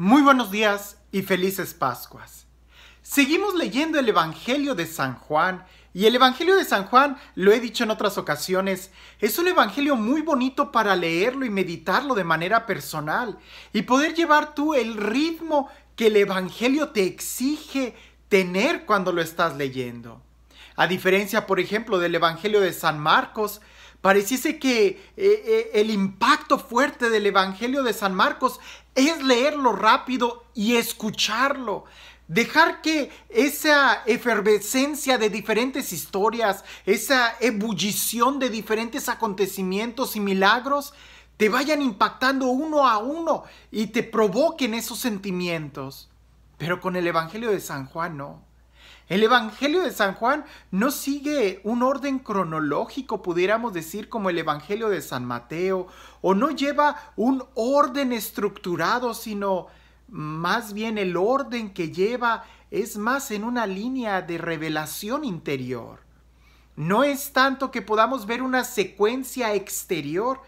Muy buenos días y felices Pascuas. Seguimos leyendo el Evangelio de San Juan y el Evangelio de San Juan, lo he dicho en otras ocasiones, es un Evangelio muy bonito para leerlo y meditarlo de manera personal y poder llevar tú el ritmo que el Evangelio te exige tener cuando lo estás leyendo. A diferencia, por ejemplo, del Evangelio de San Marcos, Pareciese que eh, eh, el impacto fuerte del Evangelio de San Marcos es leerlo rápido y escucharlo. Dejar que esa efervescencia de diferentes historias, esa ebullición de diferentes acontecimientos y milagros, te vayan impactando uno a uno y te provoquen esos sentimientos. Pero con el Evangelio de San Juan no. El Evangelio de San Juan no sigue un orden cronológico, pudiéramos decir, como el Evangelio de San Mateo, o no lleva un orden estructurado, sino más bien el orden que lleva es más en una línea de revelación interior. No es tanto que podamos ver una secuencia exterior,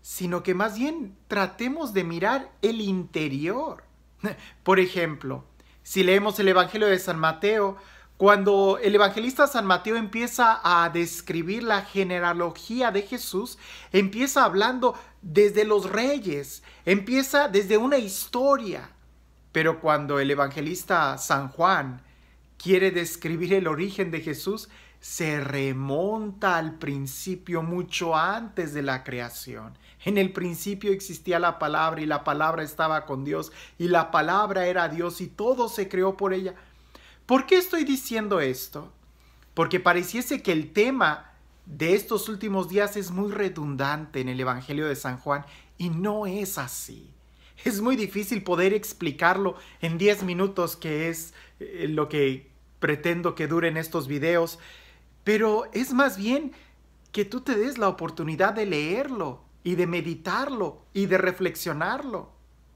sino que más bien tratemos de mirar el interior. Por ejemplo, si leemos el Evangelio de San Mateo, cuando el evangelista San Mateo empieza a describir la genealogía de Jesús, empieza hablando desde los reyes, empieza desde una historia. Pero cuando el evangelista San Juan quiere describir el origen de Jesús, se remonta al principio mucho antes de la creación. En el principio existía la palabra y la palabra estaba con Dios y la palabra era Dios y todo se creó por ella ¿Por qué estoy diciendo esto? Porque pareciese que el tema de estos últimos días es muy redundante en el Evangelio de San Juan y no es así. Es muy difícil poder explicarlo en 10 minutos, que es eh, lo que pretendo que duren estos videos, pero es más bien que tú te des la oportunidad de leerlo y de meditarlo y de reflexionarlo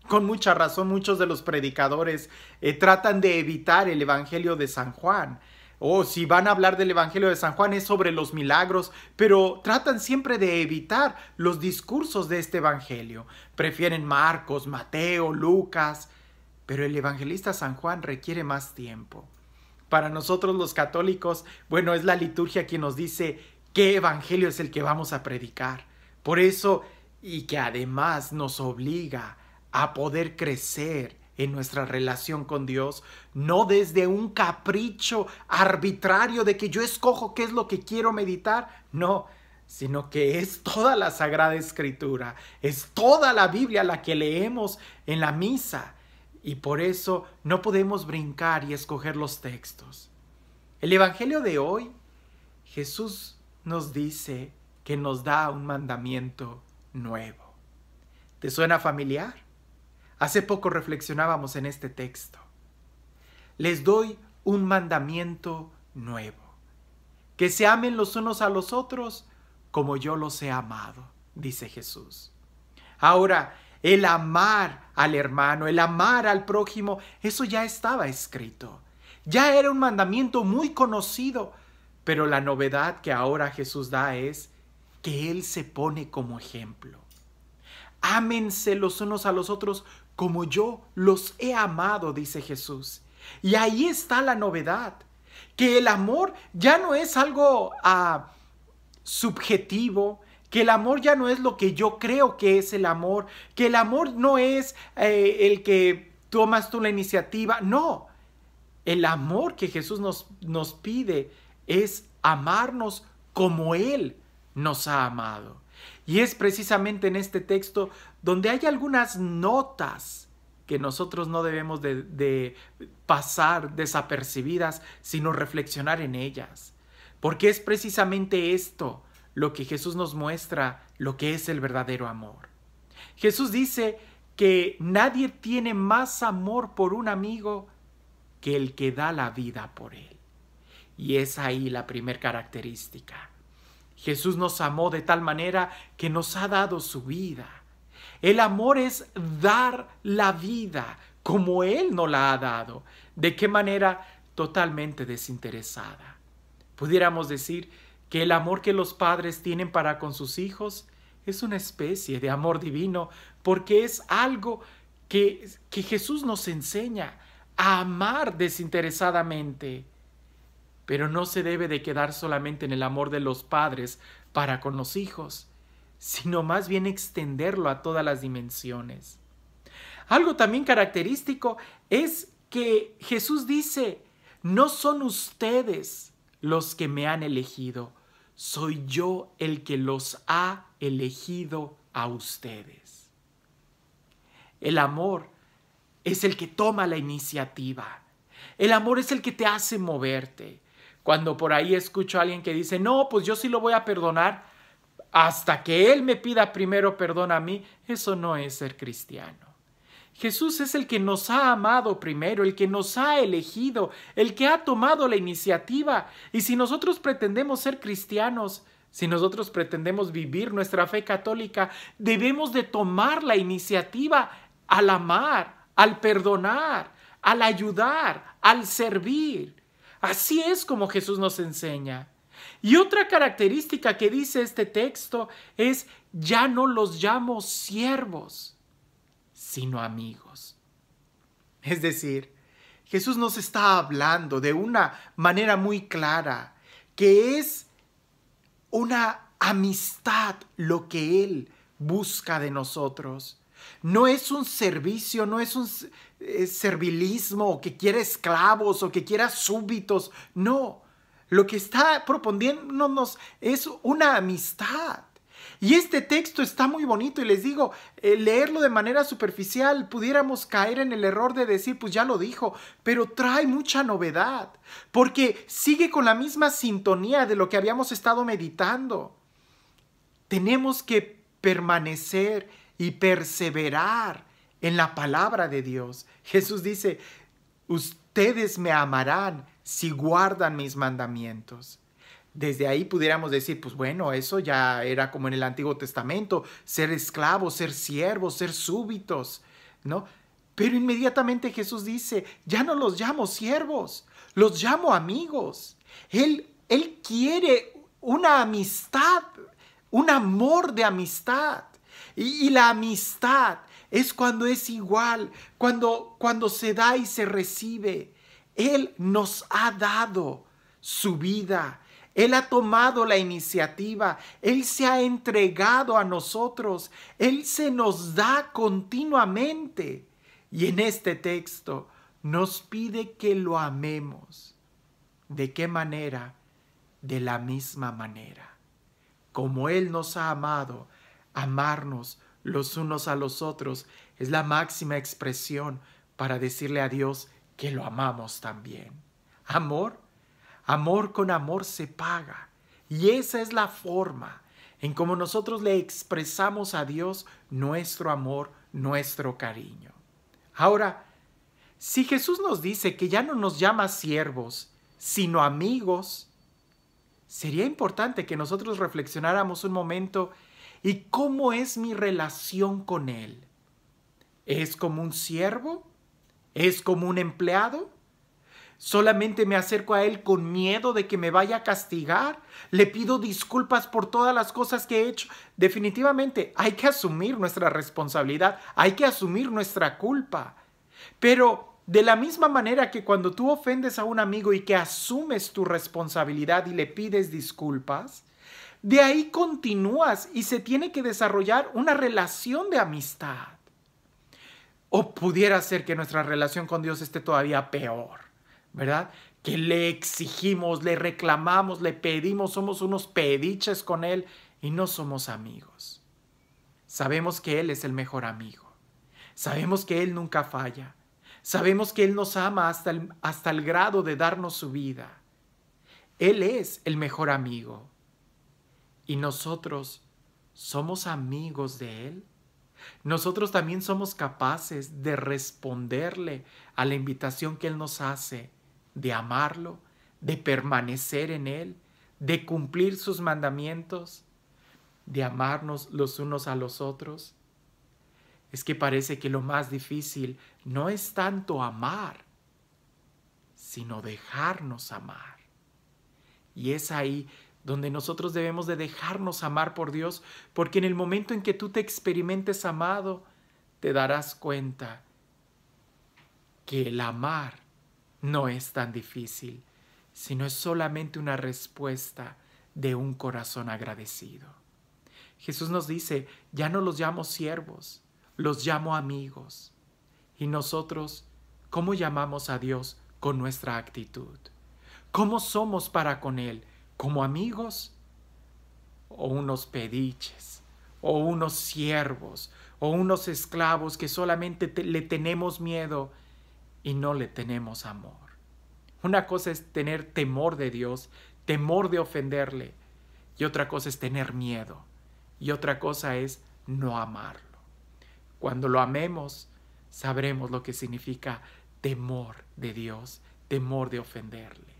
con mucha razón muchos de los predicadores eh, tratan de evitar el Evangelio de San Juan. O si van a hablar del Evangelio de San Juan es sobre los milagros, pero tratan siempre de evitar los discursos de este Evangelio. Prefieren Marcos, Mateo, Lucas, pero el evangelista San Juan requiere más tiempo. Para nosotros los católicos, bueno, es la liturgia quien nos dice qué evangelio es el que vamos a predicar. Por eso, y que además nos obliga a poder crecer en nuestra relación con Dios, no desde un capricho arbitrario de que yo escojo qué es lo que quiero meditar, no, sino que es toda la Sagrada Escritura, es toda la Biblia la que leemos en la misa y por eso no podemos brincar y escoger los textos. El Evangelio de hoy, Jesús nos dice que nos da un mandamiento nuevo. ¿Te suena familiar? Hace poco reflexionábamos en este texto. Les doy un mandamiento nuevo, que se amen los unos a los otros como yo los he amado, dice Jesús. Ahora, el amar al hermano, el amar al prójimo, eso ya estaba escrito. Ya era un mandamiento muy conocido, pero la novedad que ahora Jesús da es que Él se pone como ejemplo. Ámense los unos a los otros como yo los he amado, dice Jesús. Y ahí está la novedad, que el amor ya no es algo ah, subjetivo, que el amor ya no es lo que yo creo que es el amor, que el amor no es eh, el que tomas tú la iniciativa, no. El amor que Jesús nos, nos pide es amarnos como Él nos ha amado. Y es precisamente en este texto donde hay algunas notas que nosotros no debemos de, pasar desapercibidas, sino reflexionar en ellas. Porque es precisamente esto lo que Jesús nos muestra, lo que es el verdadero amor. Jesús dice que nadie tiene más amor por un amigo que el que da la vida por él. Y es ahí la primera característica. Jesús nos amó de tal manera que nos ha dado su vida. El amor es dar la vida como Él nos la ha dado. ¿De qué manera? Totalmente desinteresada. Pudiéramos decir que el amor que los padres tienen para con sus hijos es una especie de amor divino porque es algo que, que Jesús nos enseña a amar desinteresadamente. Pero no se debe de quedar solamente en el amor de los padres para con los hijos sino más bien extenderlo a todas las dimensiones. Algo también característico es que Jesús dice, no son ustedes los que me han elegido, soy yo el que los ha elegido a ustedes. El amor es el que toma la iniciativa. El amor es el que te hace moverte. Cuando por ahí escucho a alguien que dice, no, pues yo sí lo voy a perdonar, hasta que Él me pida primero perdón a mí, eso no es ser cristiano. Jesús es el que nos ha amado primero, el que nos ha elegido, el que ha tomado la iniciativa. Y si nosotros pretendemos ser cristianos, si nosotros pretendemos vivir nuestra fe católica, debemos de tomar la iniciativa al amar, al perdonar, al ayudar, al servir. Así es como Jesús nos enseña. Y otra característica que dice este texto es, ya no los llamo siervos, sino amigos. Es decir, Jesús nos está hablando de una manera muy clara, que es una amistad lo que Él busca de nosotros. No es un servicio, no es un eh, servilismo que quiera esclavos o que quiera súbitos, no lo que está proponiéndonos es una amistad. Y este texto está muy bonito y les digo, eh, leerlo de manera superficial, pudiéramos caer en el error de decir, pues ya lo dijo, pero trae mucha novedad, porque sigue con la misma sintonía de lo que habíamos estado meditando. Tenemos que permanecer y perseverar en la palabra de Dios. Jesús dice, ustedes me amarán si guardan mis mandamientos. Desde ahí pudiéramos decir, pues bueno, eso ya era como en el Antiguo Testamento, ser esclavos, ser siervos, ser súbitos, ¿no? Pero inmediatamente Jesús dice, ya no los llamo siervos, los llamo amigos. Él, él quiere una amistad, un amor de amistad. Y, y, la amistad es cuando es igual, cuando, cuando se da y se recibe. Él nos ha dado su vida. Él ha tomado la iniciativa, Él se ha entregado a nosotros, Él se nos da continuamente. Y en este texto nos pide que lo amemos. ¿De qué manera? De la misma manera. Como Él nos ha amado, amarnos los unos a los otros es la máxima expresión para decirle a Dios, que lo amamos también. Amor, amor con amor se paga. Y esa es la forma en cómo nosotros le expresamos a Dios nuestro amor, nuestro cariño. Ahora, si Jesús nos dice que ya no nos llama siervos, sino amigos, sería importante que nosotros reflexionáramos un momento y cómo es mi relación con Él. ¿Es como un siervo ¿Es como un empleado? Solamente me acerco a Él con miedo de que me vaya a castigar. Le pido disculpas por todas las cosas que he hecho. Definitivamente hay que asumir nuestra responsabilidad, hay que asumir nuestra culpa. Pero de la misma manera que cuando tú ofendes a un amigo y que asumes tu responsabilidad y le pides disculpas, de ahí continúas y se tiene que desarrollar una relación de amistad. O pudiera ser que nuestra relación con Dios esté todavía peor, ¿verdad? Que le exigimos, le reclamamos, le pedimos, somos unos pediches con Él y no somos amigos. Sabemos que Él es el mejor amigo. Sabemos que Él nunca falla. Sabemos que Él nos ama hasta el, hasta el grado de darnos su vida. Él es el mejor amigo. Y nosotros somos amigos de Él nosotros también somos capaces de responderle a la invitación que Él nos hace, de amarlo, de permanecer en Él, de cumplir sus mandamientos, de amarnos los unos a los otros. Es que parece que lo más difícil no es tanto amar, sino dejarnos amar. Y es ahí donde nosotros debemos de dejarnos amar por Dios, porque en el momento en que tú te experimentes amado, te darás cuenta que el amar no es tan difícil, sino es solamente una respuesta de un corazón agradecido. Jesús nos dice, ya no los llamo siervos, los llamo amigos. Y nosotros, ¿cómo llamamos a Dios con nuestra actitud? ¿Cómo somos para con Él? como amigos o unos pediches o unos siervos o unos esclavos que solamente le tenemos miedo y no le tenemos amor. Una cosa es tener temor de Dios, temor de ofenderle, y otra cosa es tener miedo, y otra cosa es no amarlo. Cuando lo amemos, sabremos lo que significa temor de Dios, temor de ofenderle.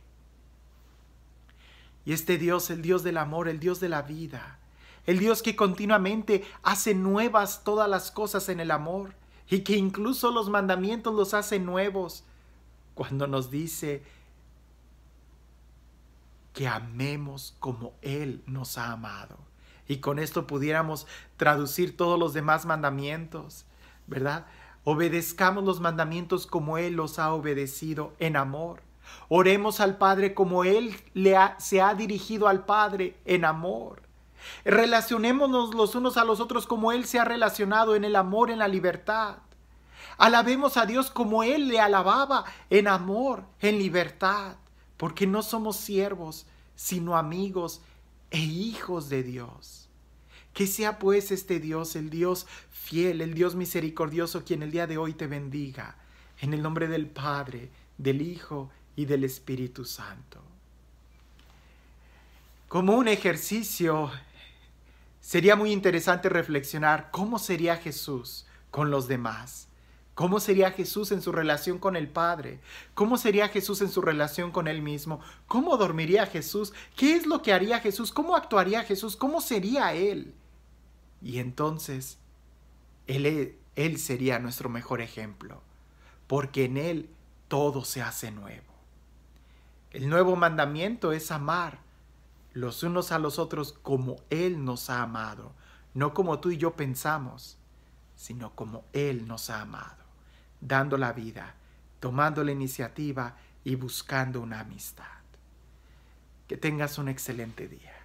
Y este Dios, el Dios del amor, el Dios de la vida, el Dios que continuamente hace nuevas todas las cosas en el amor y que incluso los mandamientos los hace nuevos cuando nos dice que amemos como Él nos ha amado. Y con esto pudiéramos traducir todos los demás mandamientos, ¿verdad? Obedezcamos los mandamientos como Él los ha obedecido en amor. Oremos al Padre como Él le se ha dirigido al Padre en amor. Relacionémonos los unos a los otros como Él se ha relacionado en el amor, en la libertad. Alabemos a Dios como Él le alababa en amor, en libertad, porque no somos siervos, sino amigos e hijos de Dios. Que sea pues este Dios, el Dios fiel, el Dios misericordioso, quien el día de hoy te bendiga. En el nombre del Padre, del Hijo y del Espíritu Santo. Como un ejercicio, sería muy interesante reflexionar cómo sería Jesús con los demás. ¿Cómo sería Jesús en su relación con el Padre? ¿Cómo sería Jesús en su relación con Él mismo? ¿Cómo dormiría Jesús? ¿Qué es lo que haría Jesús? ¿Cómo actuaría Jesús? ¿Cómo sería Él? Y entonces, Él, e, él sería nuestro mejor ejemplo, porque en Él todo se hace nuevo. El nuevo mandamiento es amar los unos a los otros como Él nos ha amado, no como tú y yo pensamos, sino como Él nos ha amado, dando la vida, tomando la iniciativa y buscando una amistad. Que tengas un excelente día.